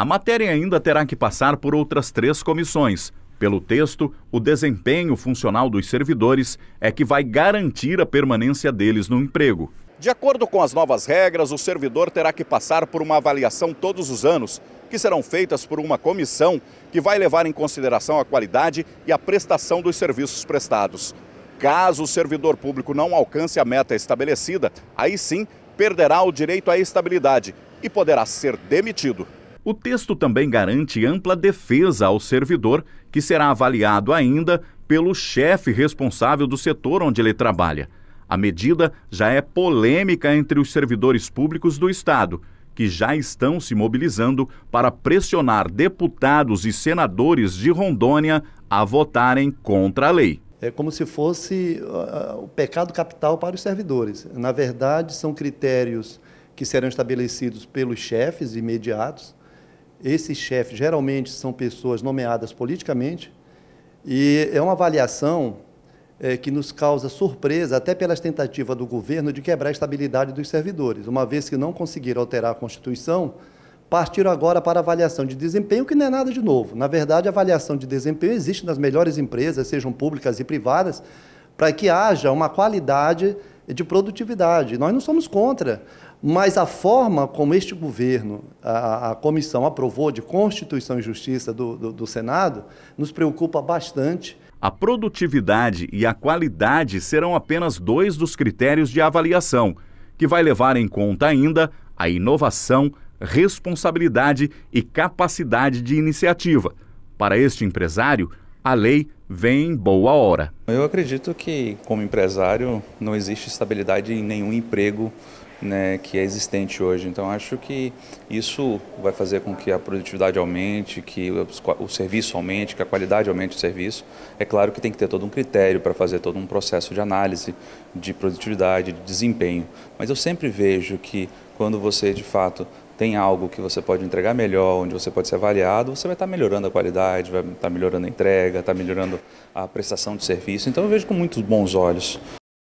A matéria ainda terá que passar por outras três comissões. Pelo texto, o desempenho funcional dos servidores é que vai garantir a permanência deles no emprego. De acordo com as novas regras, o servidor terá que passar por uma avaliação todos os anos, que serão feitas por uma comissão que vai levar em consideração a qualidade e a prestação dos serviços prestados. Caso o servidor público não alcance a meta estabelecida, aí sim perderá o direito à estabilidade e poderá ser demitido. O texto também garante ampla defesa ao servidor, que será avaliado ainda pelo chefe responsável do setor onde ele trabalha. A medida já é polêmica entre os servidores públicos do Estado, que já estão se mobilizando para pressionar deputados e senadores de Rondônia a votarem contra a lei. É como se fosse uh, o pecado capital para os servidores. Na verdade, são critérios que serão estabelecidos pelos chefes imediatos, esses chefes geralmente são pessoas nomeadas politicamente e é uma avaliação é, que nos causa surpresa, até pelas tentativas do governo de quebrar a estabilidade dos servidores. Uma vez que não conseguiram alterar a Constituição, partiram agora para avaliação de desempenho, que não é nada de novo. Na verdade, a avaliação de desempenho existe nas melhores empresas, sejam públicas e privadas, para que haja uma qualidade de produtividade. Nós não somos contra. Mas a forma como este governo, a, a comissão aprovou de Constituição e Justiça do, do, do Senado, nos preocupa bastante. A produtividade e a qualidade serão apenas dois dos critérios de avaliação, que vai levar em conta ainda a inovação, responsabilidade e capacidade de iniciativa. Para este empresário, a lei vem em boa hora. Eu acredito que, como empresário, não existe estabilidade em nenhum emprego né, que é existente hoje. Então, acho que isso vai fazer com que a produtividade aumente, que o serviço aumente, que a qualidade aumente do serviço. É claro que tem que ter todo um critério para fazer todo um processo de análise de produtividade, de desempenho. Mas eu sempre vejo que quando você, de fato, tem algo que você pode entregar melhor, onde você pode ser avaliado, você vai estar tá melhorando a qualidade, vai estar tá melhorando a entrega, está melhorando a prestação de serviço. Então eu vejo com muitos bons olhos